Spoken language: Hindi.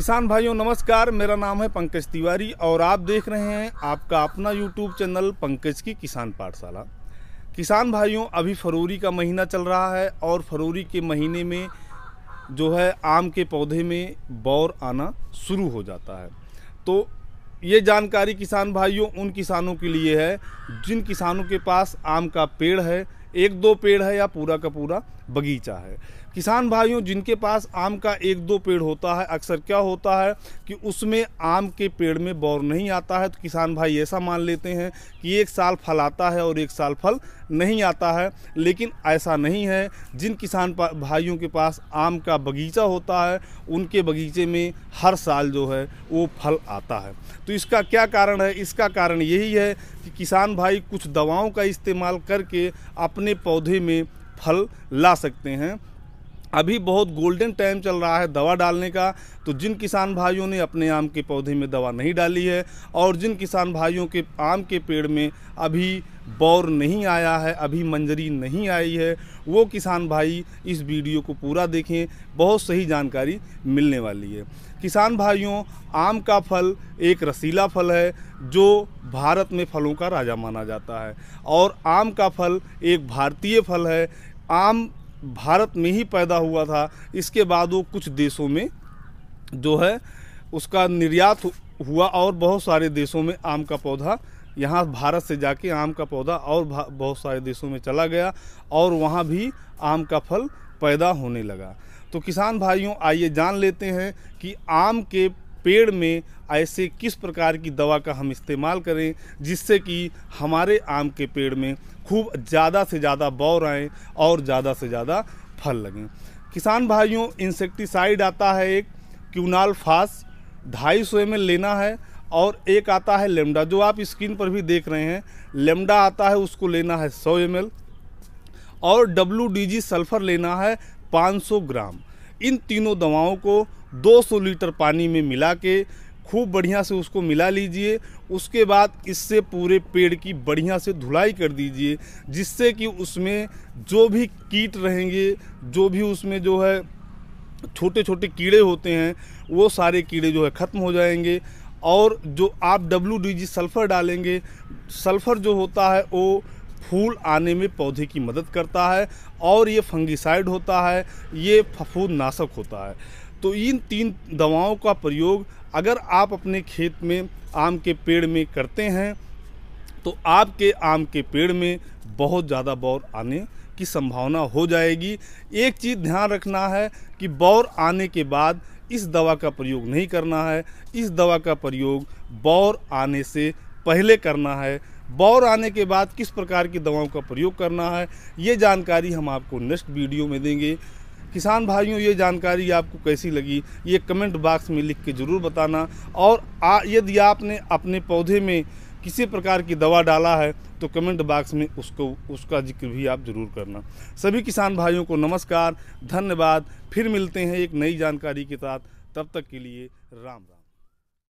किसान भाइयों नमस्कार मेरा नाम है पंकज तिवारी और आप देख रहे हैं आपका अपना यूट्यूब चैनल पंकज की किसान पाठशाला किसान भाइयों अभी फरवरी का महीना चल रहा है और फरवरी के महीने में जो है आम के पौधे में बौर आना शुरू हो जाता है तो ये जानकारी किसान भाइयों उन किसानों के लिए है जिन किसानों के पास आम का पेड़ है एक दो पेड़ है या पूरा का पूरा बगीचा है किसान भाइयों जिनके पास आम का एक दो पेड़ होता है अक्सर क्या होता है कि उसमें आम के पेड़ में बौर नहीं आता है तो किसान भाई ऐसा मान लेते हैं कि एक साल फल आता है और एक साल फल नहीं आता है लेकिन ऐसा नहीं है जिन किसान भाइयों के पास आम का बगीचा होता है उनके बगीचे में हर साल जो है वो फल आता है तो इसका क्या कारण है इसका कारण यही है कि किसान भाई कुछ दवाओं का इस्तेमाल करके अपने अपने पौधे में फल ला सकते हैं अभी बहुत गोल्डन टाइम चल रहा है दवा डालने का तो जिन किसान भाइयों ने अपने आम के पौधे में दवा नहीं डाली है और जिन किसान भाइयों के आम के पेड़ में अभी बौर नहीं आया है अभी मंजरी नहीं आई है वो किसान भाई इस वीडियो को पूरा देखें बहुत सही जानकारी मिलने वाली है किसान भाइयों आम का फल एक रसीला फल है जो भारत में फलों का राजा माना जाता है और आम का फल एक भारतीय फल है आम भारत में ही पैदा हुआ था इसके बाद वो कुछ देशों में जो है उसका निर्यात हुआ और बहुत सारे देशों में आम का पौधा यहाँ भारत से जाके आम का पौधा और बहुत सारे देशों में चला गया और वहाँ भी आम का फल पैदा होने लगा तो किसान भाइयों आइए जान लेते हैं कि आम के पेड़ में ऐसे किस प्रकार की दवा का हम इस्तेमाल करें जिससे कि हमारे आम के पेड़ में खूब ज़्यादा से ज़्यादा बौर आएँ और ज़्यादा से ज़्यादा फल लगें किसान भाइयों इंसेक्टिसाइड आता है एक क्यूनाल फास ढाई सौ एम लेना है और एक आता है लेमडा जो आप स्क्रीन पर भी देख रहे हैं लेमडा आता है उसको लेना है सौ एम और डब्ल्यू सल्फ़र लेना है 500 ग्राम इन तीनों दवाओं को 200 लीटर पानी में मिला के खूब बढ़िया से उसको मिला लीजिए उसके बाद इससे पूरे पेड़ की बढ़िया से धुलाई कर दीजिए जिससे कि उसमें जो भी कीट रहेंगे जो भी उसमें जो है छोटे छोटे कीड़े होते हैं वो सारे कीड़े जो है ख़त्म हो जाएंगे और जो आप डब्ल्यू सल्फ़र डालेंगे सल्फ़र जो होता है वो फूल आने में पौधे की मदद करता है और ये फंगिसाइड होता है ये फफूद नाशक होता है तो इन तीन दवाओं का प्रयोग अगर आप अपने खेत में आम के पेड़ में करते हैं तो आपके आम के पेड़ में बहुत ज़्यादा बौर आने की संभावना हो जाएगी एक चीज़ ध्यान रखना है कि बौर आने के बाद इस दवा का प्रयोग नहीं करना है इस दवा का प्रयोग बौर आने से पहले करना है बौर आने के बाद किस प्रकार की दवाओं का प्रयोग करना है ये जानकारी हम आपको नेक्स्ट वीडियो में देंगे किसान भाइयों ये जानकारी आपको कैसी लगी ये कमेंट बॉक्स में लिख के ज़रूर बताना और यदि आपने अपने पौधे में किसी प्रकार की दवा डाला है तो कमेंट बॉक्स में उसको उसका जिक्र भी आप ज़रूर करना सभी किसान भाइयों को नमस्कार धन्यवाद फिर मिलते हैं एक नई जानकारी के साथ तब तक के लिए राम राम